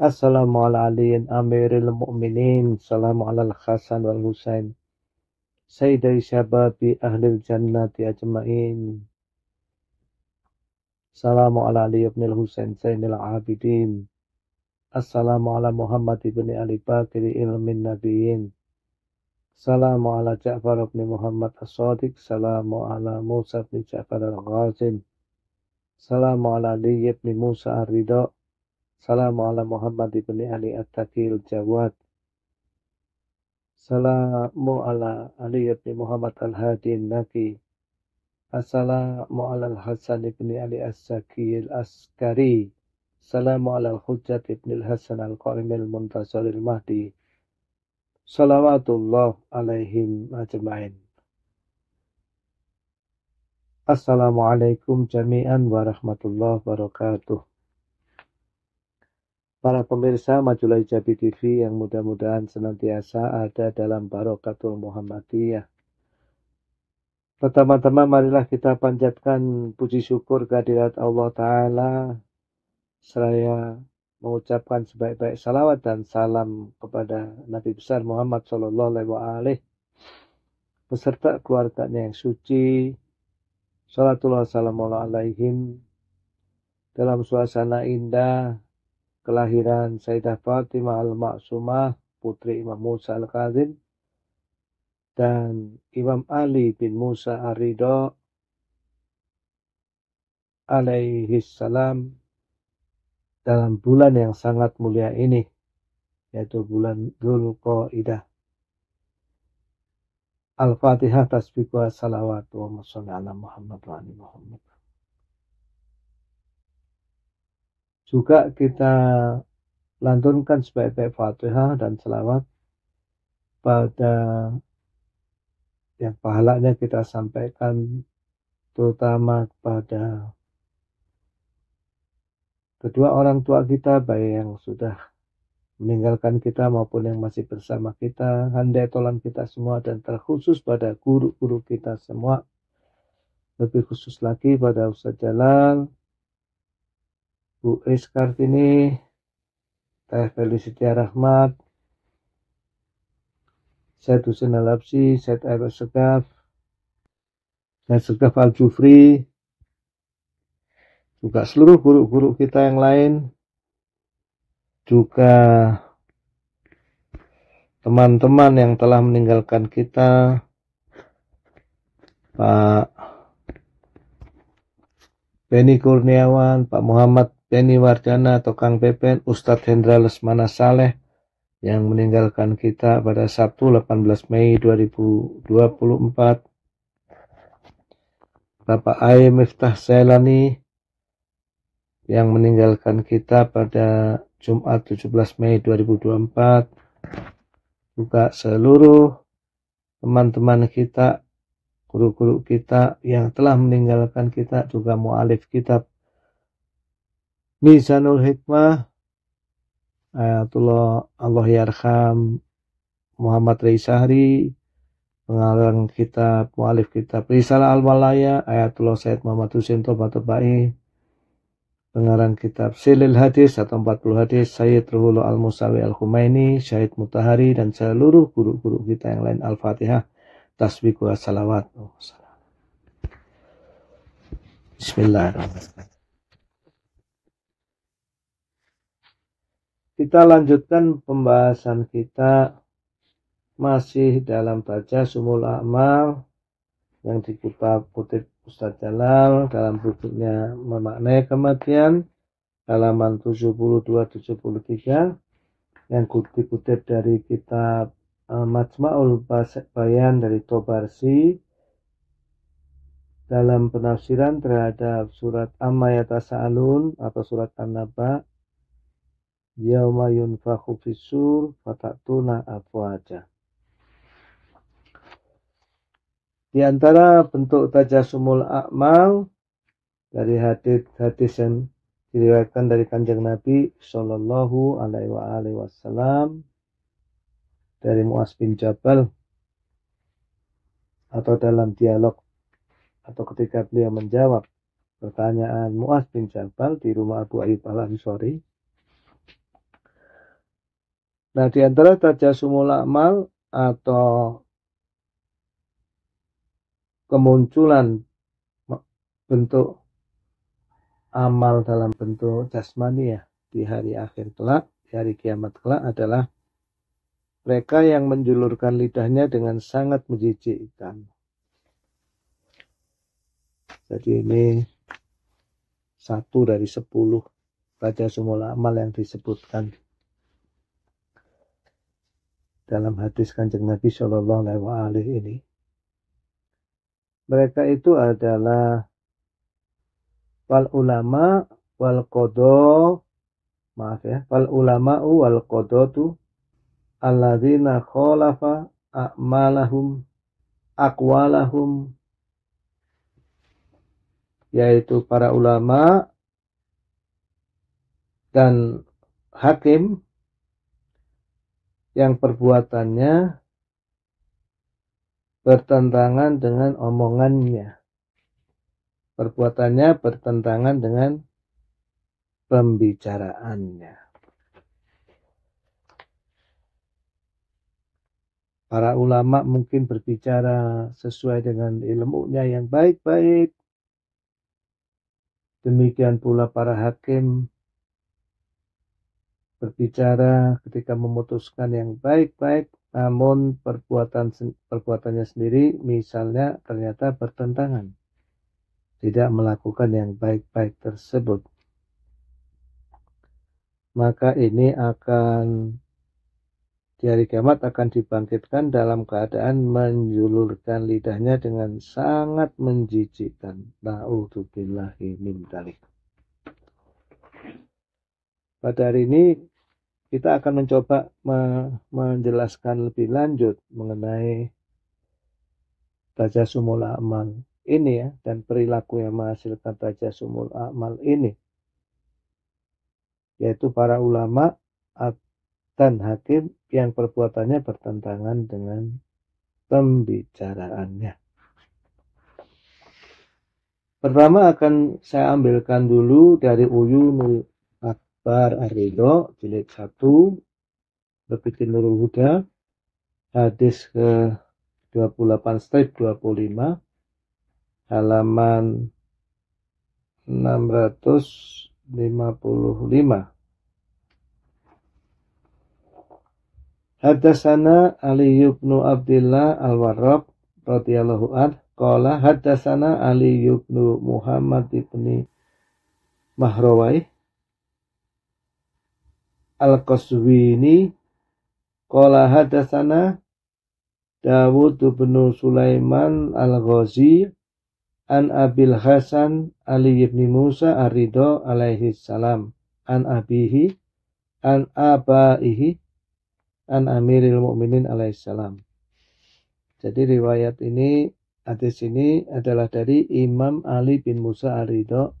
Assalamualaikum amiril mu'minin Salamu ala al-khasan wal-husain Sayyidai syababi ahlil jannati ajma'in Salamu ala Ali ibn al-Husain Sayyidil abidin Assalamu ala Muhammad ibn Ali Bakir ilmin nabiyin Salamu ala Ja'far ibn Muhammad as-Sadiq Salamu ala Musa ibn Ja'far al-Ghazin Salamu ala Ali ibn Musa ar-Ridha' Salam ala Muhammad ibn Ali At-Takil Jawad. Salamu ala Ali ibn Muhammad Al-Hadi Naki. Assalamu ala Al-Hasan ibn Ali As-Saki askari Salamu ala Al-Hujjat ibn Al-Hasan Al-Qarim Al-Muntasar Al-Mahdi. Salawatullah alaihim ajma'in. Assalamualaikum jami'an warahmatullahi wabarakatuh. Para pemirsa majulai Jabi TV yang mudah-mudahan senantiasa ada dalam barokatul Muhammadiyah. Pertama-tama marilah kita panjatkan puji syukur kehadirat Allah Ta'ala. Saya mengucapkan sebaik-baik salawat dan salam kepada Nabi besar Muhammad SAW. Alaihi beserta keluarganya yang suci, salatullah salamu dalam suasana indah kelahiran Sayyidah Fatimah Al-Maksumah, putri Imam Musa Al-Kazim, dan Imam Ali bin Musa Arido alaihi salam dalam bulan yang sangat mulia ini yaitu bulan Dzulqa'dah Al-Fatihah tasbih wa salawat wa ala Muhammad wa Muhammad. Juga kita lantunkan sebaik-baik Fatihah dan selawat pada yang pahalanya kita sampaikan terutama kepada kedua orang tua kita baik yang sudah meninggalkan kita maupun yang masih bersama kita, handai tolan kita semua dan terkhusus pada guru-guru kita semua. Lebih khusus lagi pada Ustaz Jalal, Bu Es Kartini, Teh Felicia Rahmat, Syed Hussein Alapsi, Syed Abbas Segaf, Syed Segaf Al Jufri, juga seluruh guru-guru kita yang lain, juga teman-teman yang telah meninggalkan kita, Pak Benny Kurniawan, Pak Muhammad Denny Wardana atau Kang Pepen, Ustadz Hendra Lesmana Saleh yang meninggalkan kita pada Sabtu 18 Mei 2024. Bapak Ayy Miftah Selani yang meninggalkan kita pada Jumat 17 Mei 2024. Juga seluruh teman-teman kita guru-guru kita yang telah meninggalkan kita juga mualif kitab. Mizanul Hikmah Ayatullah Allah Yarham Muhammad Reisahri pengarang kitab mualif kitab Risalah al malaya Ayatullah Said Muhammad Husin Tobatubai pengarang kitab Silil Hadis atau 40 Hadis Syed Ruhullah Al-Musawi Al-Humaini Syed Mutahari dan seluruh guru-guru kita yang lain Al-Fatihah Tasbih wa salawat oh, Bismillahirrahmanirrahim Kita lanjutkan pembahasan kita masih dalam baca Sumul Amal yang dikutip kutip Ustaz Jalal dalam bukunya memaknai kematian halaman 72-73 yang kutip kutip dari kitab uh, Majma'ul Bayan dari Tobarsi dalam penafsiran terhadap surat Amayata Sa'alun atau surat An-Naba yauma yunfakhu fisur fatatuna afwaja. Di antara bentuk tajasumul akmal dari hadis-hadis yang diriwayatkan dari kanjeng Nabi Shallallahu Alaihi Wasallam dari Muas bin Jabal atau dalam dialog atau ketika beliau menjawab pertanyaan Muas bin Jabal di rumah Abu Ayyub al Ansori Nah, di antara tajasumul amal atau kemunculan bentuk amal dalam bentuk jasmani ya di hari akhir kelak, di hari kiamat kelak adalah mereka yang menjulurkan lidahnya dengan sangat menjijikkan. Jadi ini satu dari sepuluh raja semula amal yang disebutkan dalam hadis kanjeng Nabi Shallallahu Alaihi wasallam ini. Mereka itu adalah wal ulama wal kodo maaf ya wal ulama wal kodo tu alladzina kholafa a'malahum akwalahum yaitu para ulama dan hakim yang perbuatannya bertentangan dengan omongannya. Perbuatannya bertentangan dengan pembicaraannya. Para ulama mungkin berbicara sesuai dengan ilmunya yang baik-baik. Demikian pula para hakim berbicara ketika memutuskan yang baik-baik namun perbuatan perbuatannya sendiri misalnya ternyata bertentangan tidak melakukan yang baik-baik tersebut maka ini akan di hari kiamat akan dibangkitkan dalam keadaan menjulurkan lidahnya dengan sangat menjijikkan. Na'udzubillahi min Pada hari ini kita akan mencoba me menjelaskan lebih lanjut mengenai Sumul amal ini ya dan perilaku yang menghasilkan Sumul amal ini yaitu para ulama dan hakim yang perbuatannya bertentangan dengan pembicaraannya. Pertama akan saya ambilkan dulu dari Uyunul Bar Arido jilid 1 Lebih Nurul Huda hadis ke 28 strip 25 halaman 655 Hadasana Ali Yubnu Abdullah al-Warrab radhiyallahu anhu qala hadasana Ali Yubnu Muhammad ibni Mahrawai Al-Qaswini Kola hadasana Dawud bin Sulaiman Al-Ghazi An Abil Hasan Ali ibn Musa Arido ridho alaihi salam An Abihi An Abaihi An Amiril Mu'minin alaihi salam Jadi riwayat ini hadis ini adalah dari Imam Ali bin Musa Arido.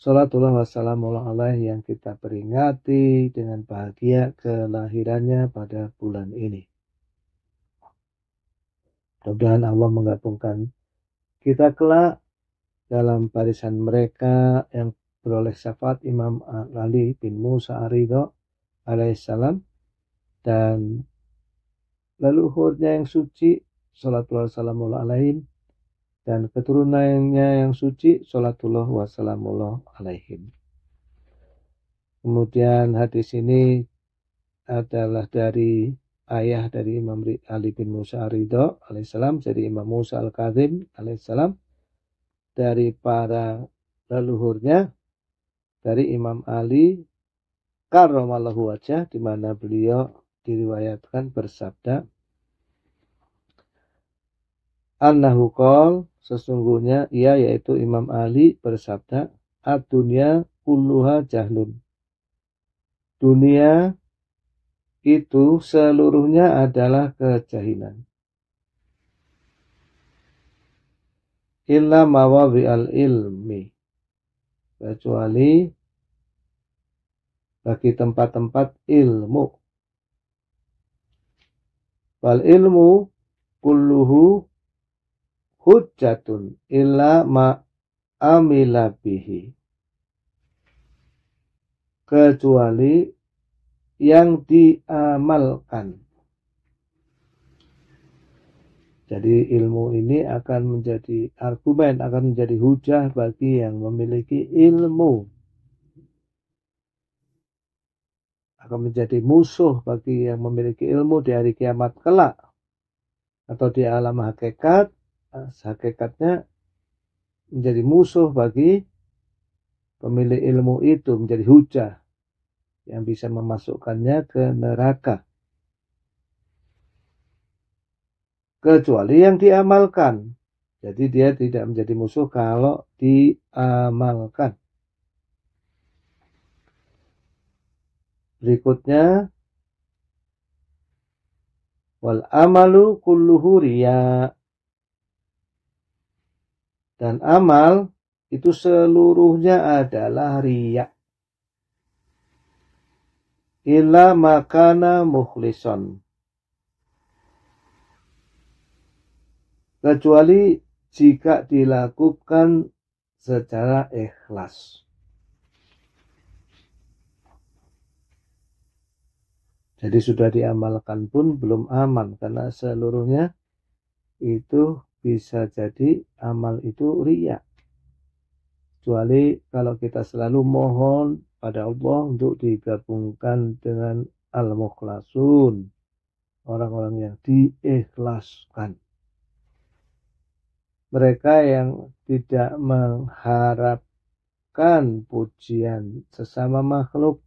Salatullah wassalamu alaihi yang kita peringati dengan bahagia kelahirannya pada bulan ini. Mudah-mudahan Allah menggabungkan kita kelak dalam barisan mereka yang beroleh syafaat Imam Ali bin Musa Arido alaihissalam dan leluhurnya yang suci salatullah wassalamu alaihim dan keturunannya yang suci sholatullah wassalamullah alaihim. Kemudian hadis ini adalah dari ayah dari Imam Ali bin Musa Ridho alaihissalam Jadi Imam Musa Al-Kazim alaihissalam dari para leluhurnya dari Imam Ali karomallahu wajah di mana beliau diriwayatkan bersabda annahu Sesungguhnya ia yaitu Imam Ali bersabda, ad dunia kulluha jahlun. Dunia itu seluruhnya adalah kejahilan. Illa mawawi al ilmi. Kecuali bagi tempat-tempat ilmu. Wal ilmu kulluhu Hujatun illa ma amila bihi kecuali yang diamalkan. Jadi ilmu ini akan menjadi argumen, akan menjadi hujah bagi yang memiliki ilmu. Akan menjadi musuh bagi yang memiliki ilmu di hari kiamat kelak atau di alam hakikat Nah, hakikatnya menjadi musuh bagi pemilik ilmu itu menjadi hujah yang bisa memasukkannya ke neraka kecuali yang diamalkan jadi dia tidak menjadi musuh kalau diamalkan berikutnya wal amalu kulluhu riya dan amal itu seluruhnya adalah riya. Illa makana mukhlison. Kecuali jika dilakukan secara ikhlas. Jadi sudah diamalkan pun belum aman karena seluruhnya itu bisa jadi amal itu riak. Kecuali kalau kita selalu mohon pada Allah untuk digabungkan dengan al-mukhlasun. Orang-orang yang diikhlaskan. Mereka yang tidak mengharapkan pujian sesama makhluk.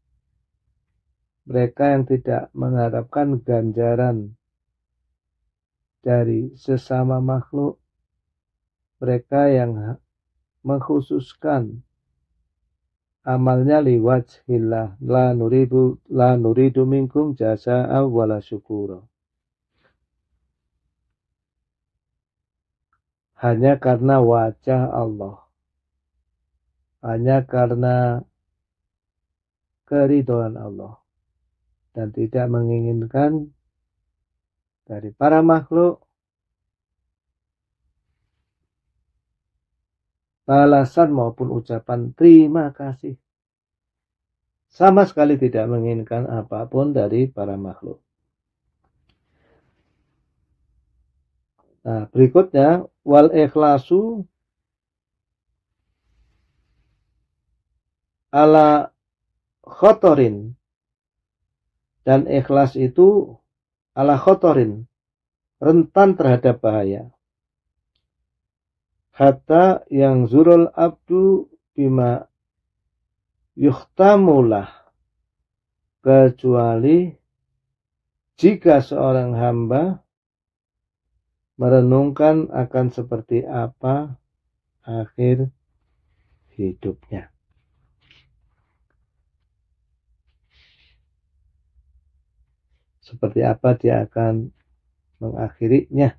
Mereka yang tidak mengharapkan ganjaran dari sesama makhluk. Mereka yang mengkhususkan amalnya liwat hilah la nuridu la nuridu minkum jasa awwala syukuro. Hanya karena wajah Allah. Hanya karena keridoan Allah. Dan tidak menginginkan dari para makhluk balasan maupun ucapan terima kasih sama sekali tidak menginginkan apapun dari para makhluk. Nah, berikutnya wal ikhlasu ala khotorin dan ikhlas itu ala khotorin rentan terhadap bahaya hatta yang zurul abdu bima yuhtamulah kecuali jika seorang hamba merenungkan akan seperti apa akhir hidupnya. seperti apa dia akan mengakhirinya.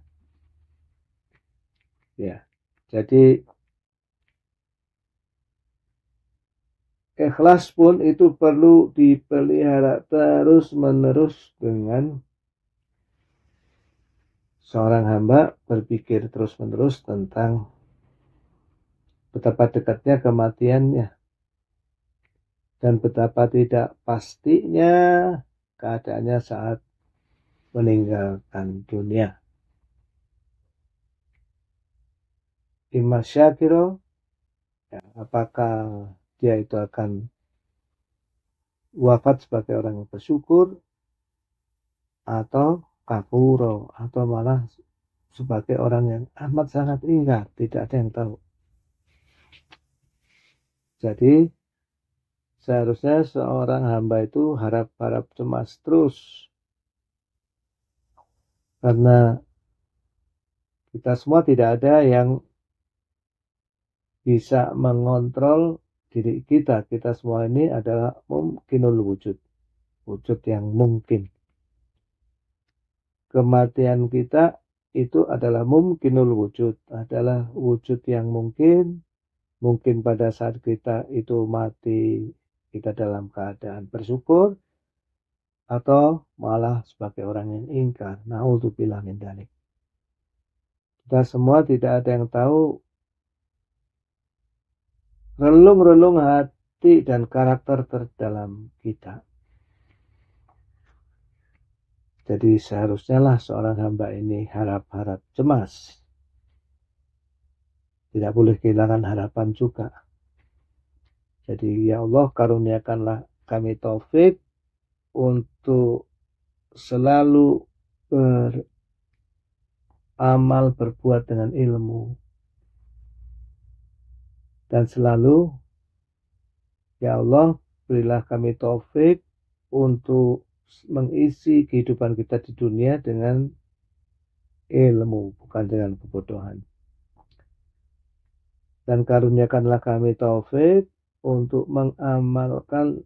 Ya. Jadi ikhlas pun itu perlu dipelihara terus-menerus dengan seorang hamba berpikir terus-menerus tentang betapa dekatnya kematiannya dan betapa tidak pastinya keadaannya saat meninggalkan dunia. Dimas Syakiro, ya, apakah dia itu akan wafat sebagai orang yang bersyukur atau kafuro atau malah sebagai orang yang amat sangat ingat, tidak ada yang tahu jadi Seharusnya seorang hamba itu harap-harap cemas terus. Karena kita semua tidak ada yang bisa mengontrol diri kita. Kita semua ini adalah mungkinul wujud. Wujud yang mungkin. Kematian kita itu adalah mungkinul wujud. Adalah wujud yang mungkin. Mungkin pada saat kita itu mati kita dalam keadaan bersyukur atau malah sebagai orang yang ingkar. Na'udzubillah min dalik. Kita semua tidak ada yang tahu relung-relung hati dan karakter terdalam kita. Jadi seharusnya lah seorang hamba ini harap-harap cemas. Tidak boleh kehilangan harapan juga. Jadi ya Allah karuniakanlah kami taufik untuk selalu beramal berbuat dengan ilmu dan selalu ya Allah berilah kami taufik untuk mengisi kehidupan kita di dunia dengan ilmu bukan dengan kebodohan dan karuniakanlah kami taufik untuk mengamalkan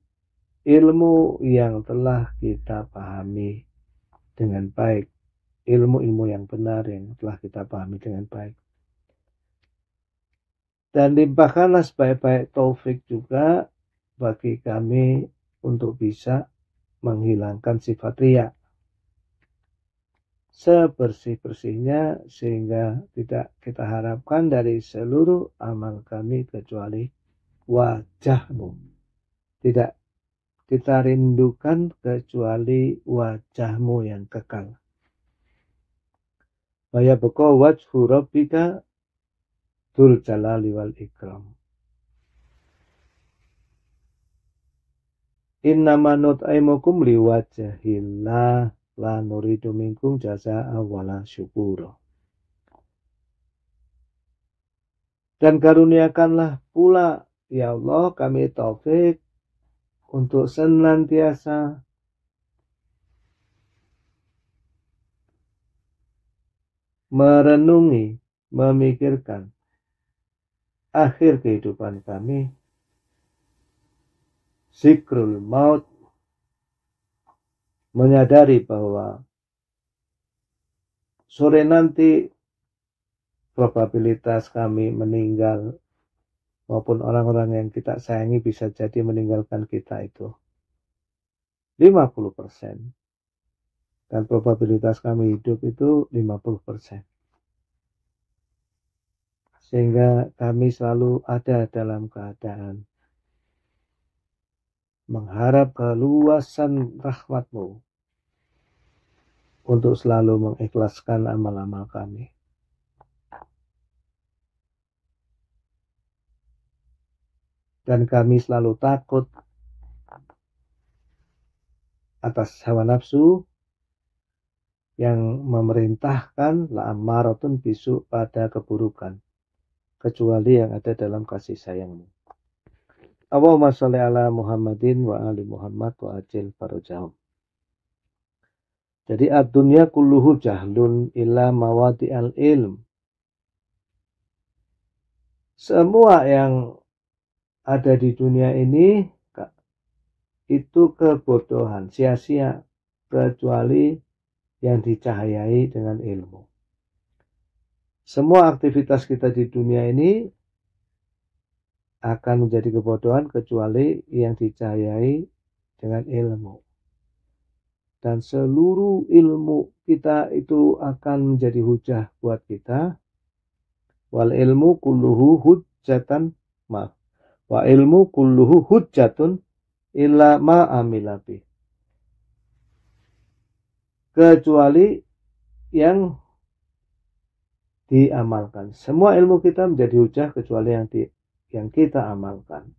ilmu yang telah kita pahami dengan baik, ilmu-ilmu yang benar yang telah kita pahami dengan baik. Dan limpahkanlah sebaik-baik taufik juga bagi kami untuk bisa menghilangkan sifat riak sebersih-bersihnya sehingga tidak kita harapkan dari seluruh amal kami kecuali wajahmu. Tidak kita rindukan kecuali wajahmu yang kekal. Waya beko wajhu rabbika dul jalali wal ikram. aimukum li liwajahillah la nuridu minkum jasa awala syukuro. Dan karuniakanlah pula Ya Allah, kami taufik untuk senantiasa merenungi, memikirkan akhir kehidupan kami, sikrul maut, menyadari bahwa sore nanti probabilitas kami meninggal maupun orang-orang yang kita sayangi bisa jadi meninggalkan kita itu 50%. Dan probabilitas kami hidup itu 50%. Sehingga kami selalu ada dalam keadaan mengharap keluasan rahmatmu untuk selalu mengikhlaskan amal-amal kami. dan kami selalu takut atas hawa nafsu yang memerintahkan la'amaratun bisu pada keburukan kecuali yang ada dalam kasih sayangmu. Allahumma sholli ala Muhammadin wa ali Muhammad wa ajil farajahum. Jadi ad-dunya kulluhu jahlun ila mawadi al-ilm. Semua yang ada di dunia ini itu kebodohan, sia-sia, kecuali yang dicahayai dengan ilmu. Semua aktivitas kita di dunia ini akan menjadi kebodohan kecuali yang dicahayai dengan ilmu. Dan seluruh ilmu kita itu akan menjadi hujah buat kita. Wal ilmu kulluhu hujatan maaf. Wa ilmu kulluhu hujjatun illa ma amila Kecuali yang diamalkan. Semua ilmu kita menjadi hujah kecuali yang di, yang kita amalkan.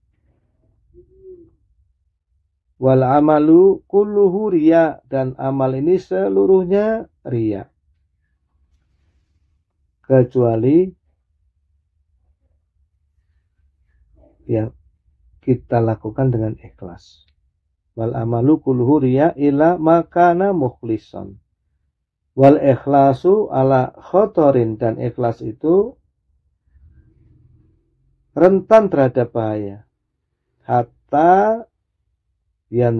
Wal amalu kulluhu riya dan amal ini seluruhnya riya. Kecuali ya kita lakukan dengan ikhlas wal amalu kulluhu riya ila makana mukhlison wal ikhlasu ala khotorin dan ikhlas itu rentan terhadap bahaya hatta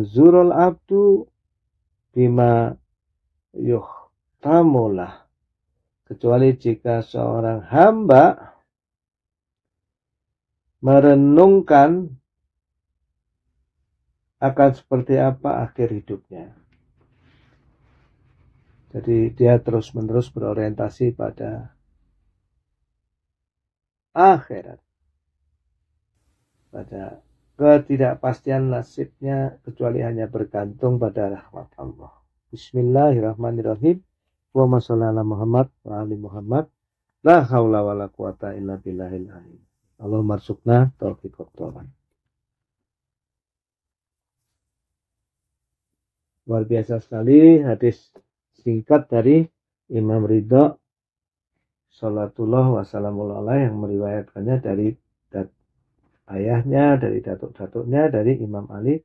zurul abdu bima tamulah. kecuali jika seorang hamba merenungkan akan seperti apa akhir hidupnya. Jadi dia terus-menerus berorientasi pada akhirat. Pada ketidakpastian nasibnya kecuali hanya bergantung pada rahmat Allah. Bismillahirrahmanirrahim. Wa ala Muhammad wa ali Muhammad. La haula wala quwata illa billahil alim. Allah marsukna taufik waktuaman. Luar biasa sekali hadis singkat dari Imam Ridho Salatullah wassalamu'alaikum alaih yang meriwayatkannya dari ayahnya, dari datuk-datuknya, dari Imam Ali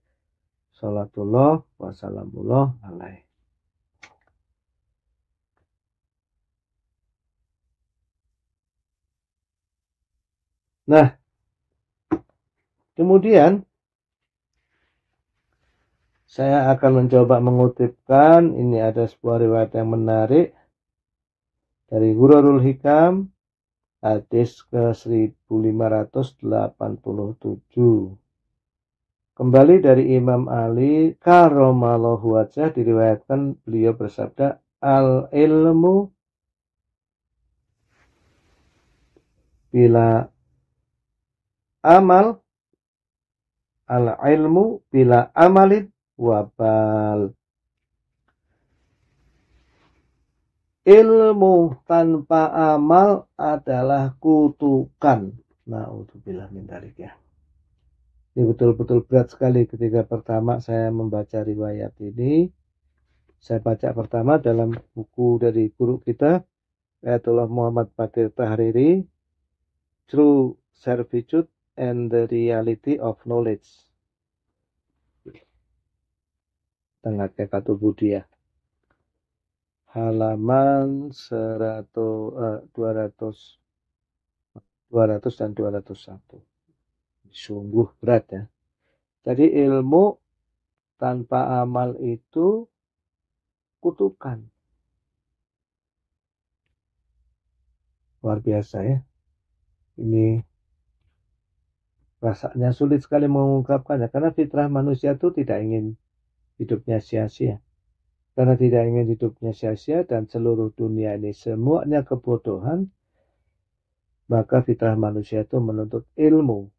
Salatullah wassalamu'alaikum alaih. Nah, kemudian saya akan mencoba mengutipkan ini ada sebuah riwayat yang menarik dari Gururul Hikam hadis ke 1587. Kembali dari Imam Ali Karomalohu wajah diriwayatkan beliau bersabda al ilmu bila amal al ilmu bila amalin wabal ilmu tanpa amal adalah kutukan naudzubillah min dalik ya ini betul-betul berat sekali ketika pertama saya membaca riwayat ini saya baca pertama dalam buku dari guru kita Ayatullah Muhammad Badir Tahriri True Servitude and the reality of knowledge. Tengahnya kata ya. Halaman 100, eh, ratus 200, 200 dan 201. Sungguh berat ya. Jadi ilmu tanpa amal itu kutukan. Luar biasa ya. Ini Rasanya sulit sekali mengungkapkannya karena fitrah manusia itu tidak ingin hidupnya sia-sia. Karena tidak ingin hidupnya sia-sia dan seluruh dunia ini semuanya kebodohan, maka fitrah manusia itu menuntut ilmu.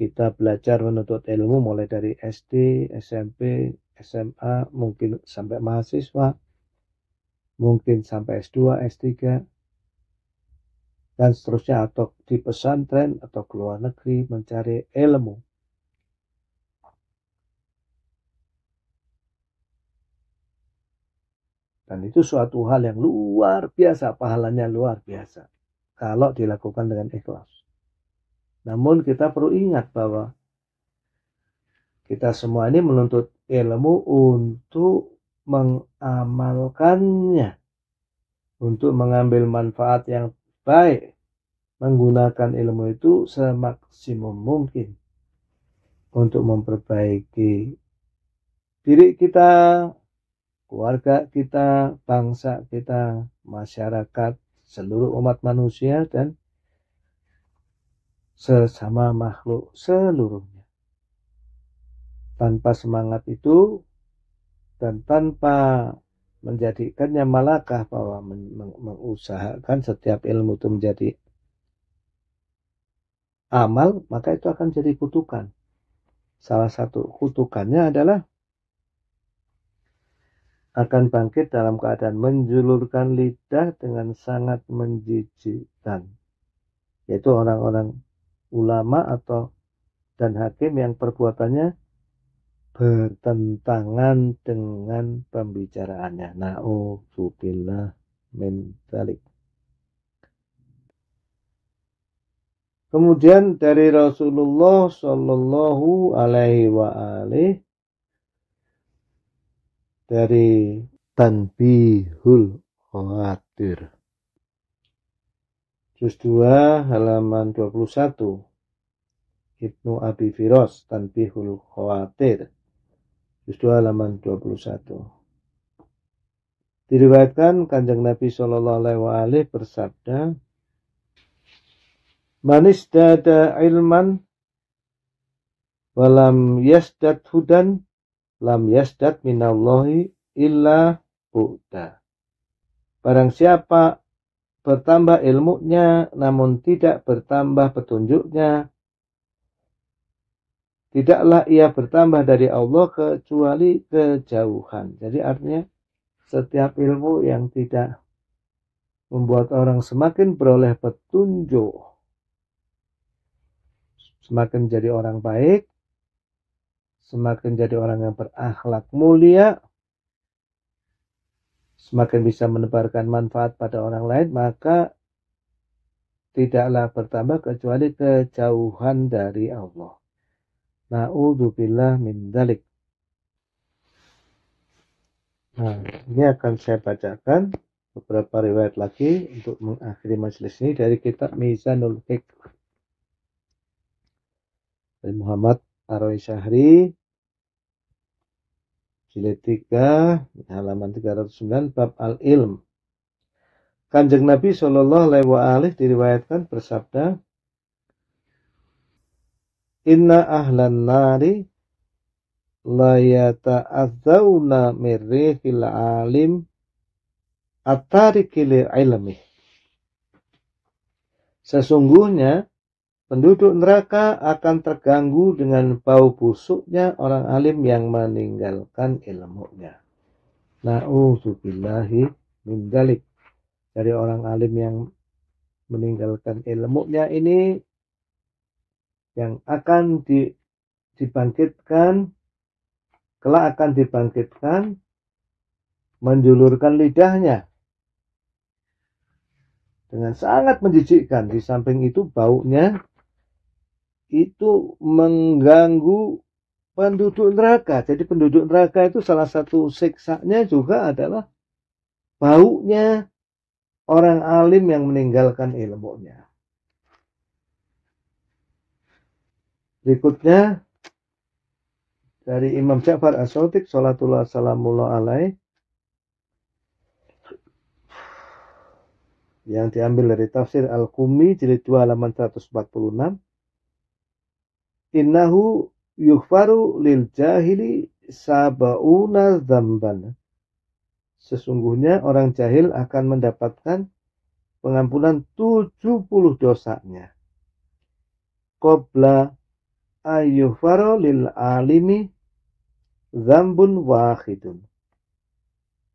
Kita belajar menuntut ilmu mulai dari SD, SMP, SMA, mungkin sampai mahasiswa, mungkin sampai S2, S3, dan seterusnya atau di pesantren atau ke luar negeri mencari ilmu. Dan itu suatu hal yang luar biasa, pahalanya luar biasa kalau dilakukan dengan ikhlas. Namun kita perlu ingat bahwa kita semua ini menuntut ilmu untuk mengamalkannya, untuk mengambil manfaat yang baik menggunakan ilmu itu semaksimum mungkin untuk memperbaiki diri kita, keluarga kita, bangsa kita, masyarakat, seluruh umat manusia dan sesama makhluk seluruhnya. Tanpa semangat itu dan tanpa menjadikannya malakah bahwa mengusahakan setiap ilmu itu menjadi amal maka itu akan jadi kutukan salah satu kutukannya adalah akan bangkit dalam keadaan menjulurkan lidah dengan sangat menjijikan yaitu orang-orang ulama atau dan hakim yang perbuatannya bertentangan dengan pembicaraannya. Na'udzubillah min dalik. Kemudian dari Rasulullah Shallallahu Alaihi wa alih, dari Tanbihul Khawatir. Juz 2 halaman 21. Ibnu Abi Firas Tanbihul Khawatir. 2 halaman 21. Diriwayatkan Kanjeng Nabi Shallallahu alaihi wasallam bersabda, "Manis dada ilman walam yasdat hudan lam yasdat minallahi illa bu'da." Barang siapa bertambah ilmunya namun tidak bertambah petunjuknya, tidaklah ia bertambah dari Allah kecuali kejauhan. Jadi artinya setiap ilmu yang tidak membuat orang semakin beroleh petunjuk, semakin jadi orang baik, semakin jadi orang yang berakhlak mulia, semakin bisa menebarkan manfaat pada orang lain, maka tidaklah bertambah kecuali kejauhan dari Allah. Na'udzubillah min dalik. Nah, ini akan saya bacakan beberapa riwayat lagi untuk mengakhiri majelis ini dari kitab Mizanul Hikmah. Dari Muhammad Arwi Syahri, jilid 3, halaman 309, bab Al-Ilm. Kanjeng Nabi Shallallahu Alaihi Wasallam diriwayatkan bersabda, Inna ahlan nari la yata'adzawna mirrihil alim attarikil ilmi. Sesungguhnya penduduk neraka akan terganggu dengan bau busuknya orang alim yang meninggalkan ilmunya. Na'udzubillahi min dalik. Dari orang alim yang meninggalkan ilmunya ini yang akan di, dibangkitkan kelak akan dibangkitkan menjulurkan lidahnya dengan sangat menjijikkan di samping itu baunya itu mengganggu penduduk neraka jadi penduduk neraka itu salah satu siksanya juga adalah baunya orang alim yang meninggalkan ilmunya Berikutnya dari Imam Ja'far As-Sadiq salatullah salamullah alaih yang diambil dari tafsir Al-Qumi jilid 2 halaman 146 Innahu yughfaru lil jahili sabauna dzamban Sesungguhnya orang jahil akan mendapatkan pengampunan 70 dosanya qabla ayyufaro lil alimi zambun wahidun.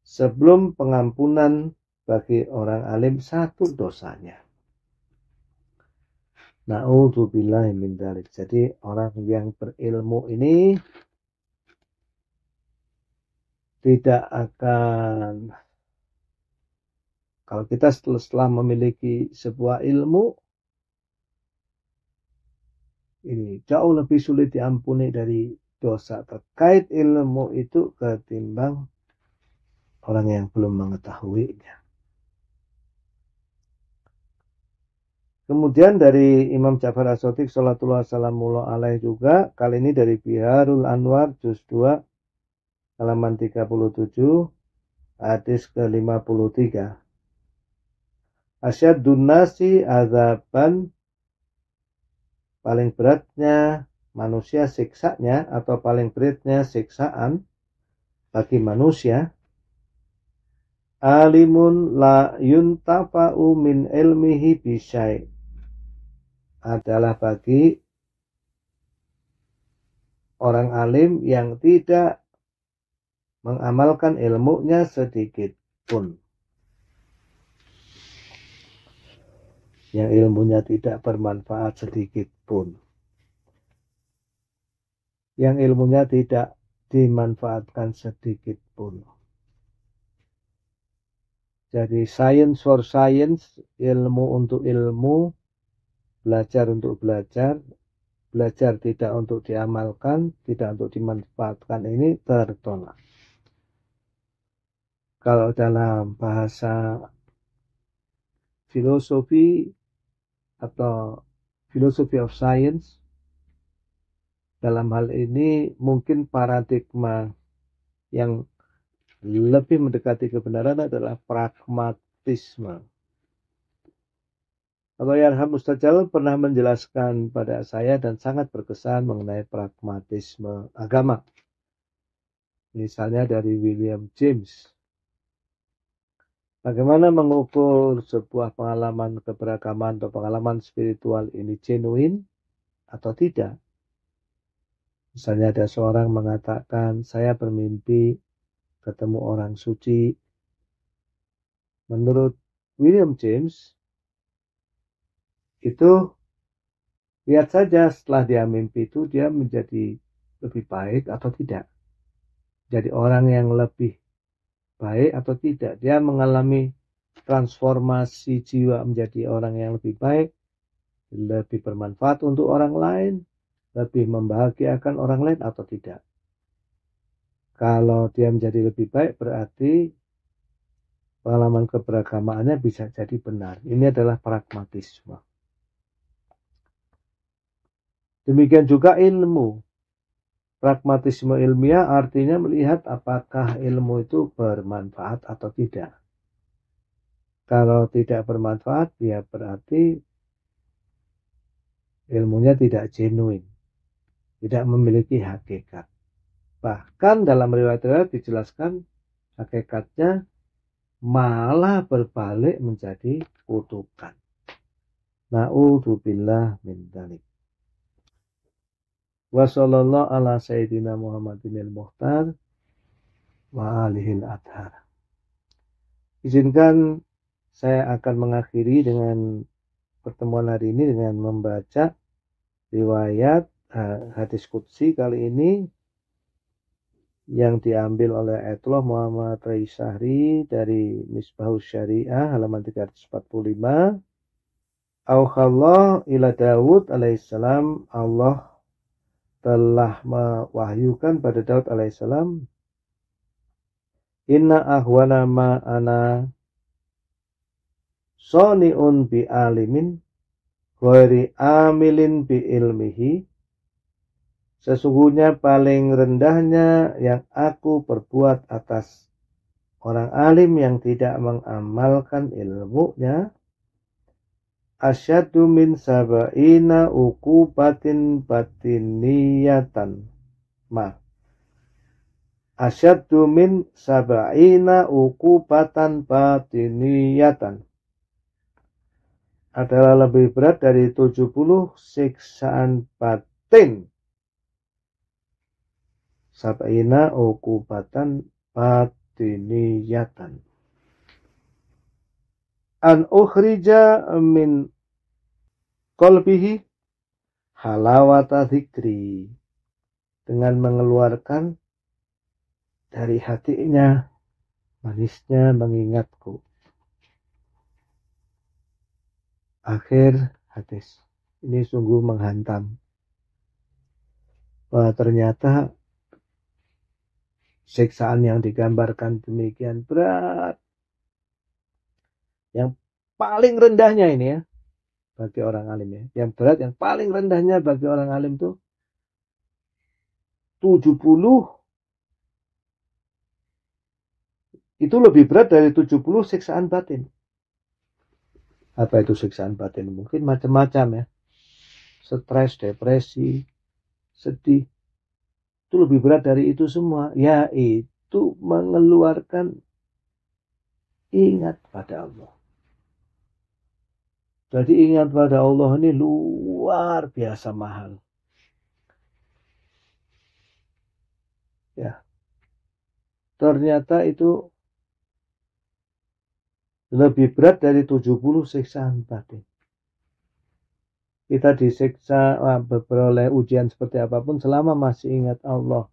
Sebelum pengampunan bagi orang alim satu dosanya. Na'udzubillahi min dalik. Jadi orang yang berilmu ini tidak akan kalau kita setelah memiliki sebuah ilmu ini jauh lebih sulit diampuni dari dosa terkait ilmu itu ketimbang orang yang belum mengetahuinya. Kemudian dari Imam Ja'far Asotik Salatullah Salamullah Alaih juga Kali ini dari Biharul Anwar Juz 2 Halaman 37 Hadis ke-53 Asyad dunasi azaban paling beratnya manusia siksanya atau paling beratnya siksaan bagi manusia alimun la yuntafa'u min ilmihi bisyai adalah bagi orang alim yang tidak mengamalkan ilmunya sedikit pun. yang ilmunya tidak bermanfaat sedikit pun. Yang ilmunya tidak dimanfaatkan sedikit pun. Jadi science for science, ilmu untuk ilmu, belajar untuk belajar, belajar tidak untuk diamalkan, tidak untuk dimanfaatkan ini tertolak. Kalau dalam bahasa filosofi atau philosophy of science dalam hal ini mungkin paradigma yang lebih mendekati kebenaran adalah pragmatisme. Abu Yarham ya Mustajal pernah menjelaskan pada saya dan sangat berkesan mengenai pragmatisme agama. Misalnya dari William James. Bagaimana mengukur sebuah pengalaman keberagaman atau pengalaman spiritual ini genuine atau tidak? Misalnya ada seorang mengatakan, saya bermimpi ketemu orang suci. Menurut William James, itu lihat saja setelah dia mimpi itu dia menjadi lebih baik atau tidak. Jadi orang yang lebih baik atau tidak. Dia mengalami transformasi jiwa menjadi orang yang lebih baik, lebih bermanfaat untuk orang lain, lebih membahagiakan orang lain atau tidak. Kalau dia menjadi lebih baik berarti pengalaman keberagamaannya bisa jadi benar. Ini adalah pragmatisme. Demikian juga ilmu. Pragmatisme ilmiah artinya melihat apakah ilmu itu bermanfaat atau tidak. Kalau tidak bermanfaat, ya berarti ilmunya tidak genuine, tidak memiliki hakikat. Bahkan dalam riwayat-riwayat dijelaskan hakikatnya malah berbalik menjadi kutukan. Na'udzubillah min dalik. Wa ala sayyidina al Muhtar wa al athar. Izinkan saya akan mengakhiri dengan pertemuan hari ini dengan membaca riwayat eh, hadis kutsi kali ini yang diambil oleh Ayatullah Muhammad Rai Sahri dari Misbahus Syariah halaman 345 Auhallah ila Dawud alaihissalam Allah telah mewahyukan pada Daud alaihissalam Inna ahwana ma ana soniun bi alimin ghairi amilin bi ilmihi Sesungguhnya paling rendahnya yang aku perbuat atas orang alim yang tidak mengamalkan ilmunya asyadu min sabaina ukubatin batiniyatan ma asyadu min sabaina ukubatan batiniyatan adalah lebih berat dari 70 siksaan batin sabaina ukubatan batiniyatan an ukhrija min kolbihi halawata zikri dengan mengeluarkan dari hatinya manisnya mengingatku. Akhir hadis. Ini sungguh menghantam. bahwa ternyata siksaan yang digambarkan demikian berat yang paling rendahnya ini ya bagi orang alim ya. Yang berat yang paling rendahnya bagi orang alim tuh 70 itu lebih berat dari 70 siksaan batin. Apa itu siksaan batin? Mungkin macam-macam ya. Stres, depresi, sedih. Itu lebih berat dari itu semua, yaitu mengeluarkan ingat pada Allah. Jadi ingat pada Allah ini luar biasa mahal. Ya. Ternyata itu lebih berat dari 70 siksaan batin. Kita disiksa eh, beroleh ujian seperti apapun selama masih ingat Allah.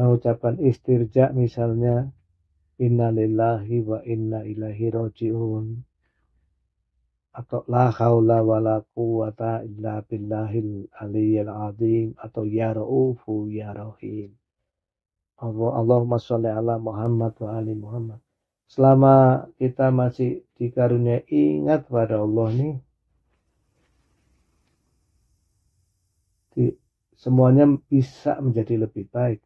Mengucapkan istirja misalnya, Innalillahi wa inna ilahi roji'un atau la haula wala quwata illa billahil aliyyil azim atau ya raufu ya rahim. Allah Allahumma sholli ala Muhammad wa ali Muhammad. Selama kita masih dikarunia ingat pada Allah nih di, semuanya bisa menjadi lebih baik.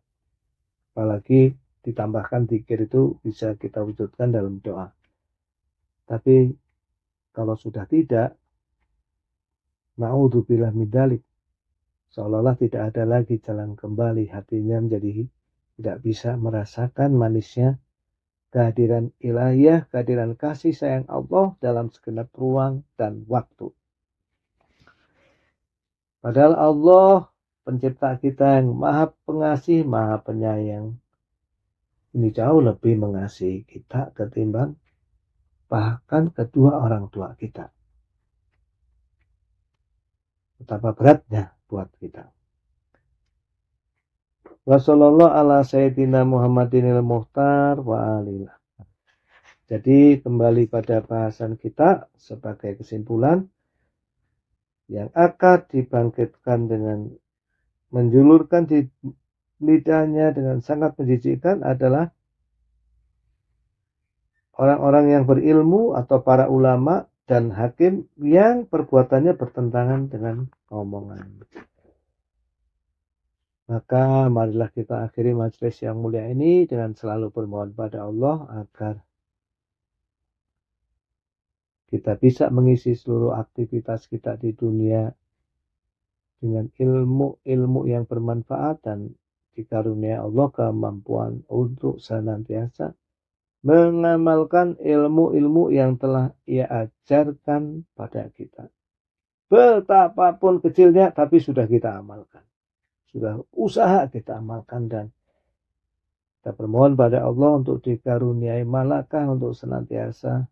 Apalagi ditambahkan zikir itu bisa kita wujudkan dalam doa. Tapi kalau sudah tidak, na'udzubillah midalik. Seolah-olah tidak ada lagi jalan kembali. Hatinya menjadi tidak bisa merasakan manisnya kehadiran ilahiyah, kehadiran kasih sayang Allah dalam segenap ruang dan waktu. Padahal Allah pencipta kita yang maha pengasih, maha penyayang. Ini jauh lebih mengasihi kita ketimbang bahkan kedua orang tua kita. Betapa beratnya buat kita. Wassalamualaikum ala sayyidina Muhammadinil Muhtar wa alillah. Jadi kembali pada bahasan kita sebagai kesimpulan yang akan dibangkitkan dengan menjulurkan di lidahnya dengan sangat menjijikkan adalah orang-orang yang berilmu atau para ulama dan hakim yang perbuatannya bertentangan dengan omongan. Maka marilah kita akhiri majelis yang mulia ini dengan selalu bermohon pada Allah agar kita bisa mengisi seluruh aktivitas kita di dunia dengan ilmu-ilmu yang bermanfaat dan dikarunia Allah kemampuan untuk senantiasa mengamalkan ilmu-ilmu yang telah ia ajarkan pada kita. Betapapun kecilnya, tapi sudah kita amalkan. Sudah usaha kita amalkan dan kita bermohon pada Allah untuk dikaruniai malakah untuk senantiasa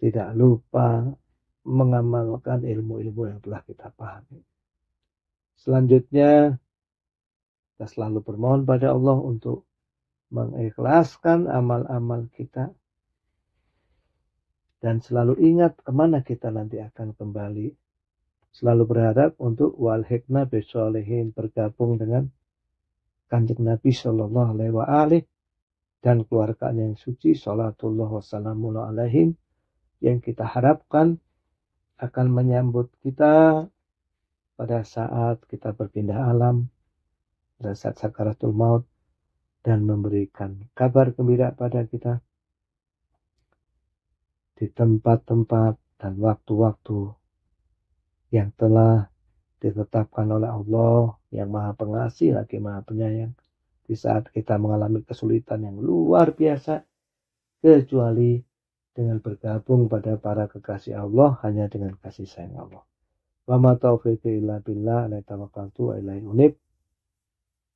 tidak lupa mengamalkan ilmu-ilmu yang telah kita pahami. Selanjutnya, kita selalu bermohon pada Allah untuk mengikhlaskan amal-amal kita dan selalu ingat kemana kita nanti akan kembali. Selalu berharap untuk walhikna besolehin bergabung dengan kanjeng Nabi Shallallahu Alaihi Wasallam dan keluargaan yang suci, salatullah Wassalamu'ala alaihim, yang kita harapkan akan menyambut kita pada saat kita berpindah alam, pada saat sakaratul maut, dan memberikan kabar gembira pada kita di tempat-tempat dan waktu-waktu yang telah ditetapkan oleh Allah yang maha pengasih lagi maha penyayang di saat kita mengalami kesulitan yang luar biasa kecuali dengan bergabung pada para kekasih Allah hanya dengan kasih sayang Allah. Wa ma taufiqi illa billah alaihi wa ilaihi unib.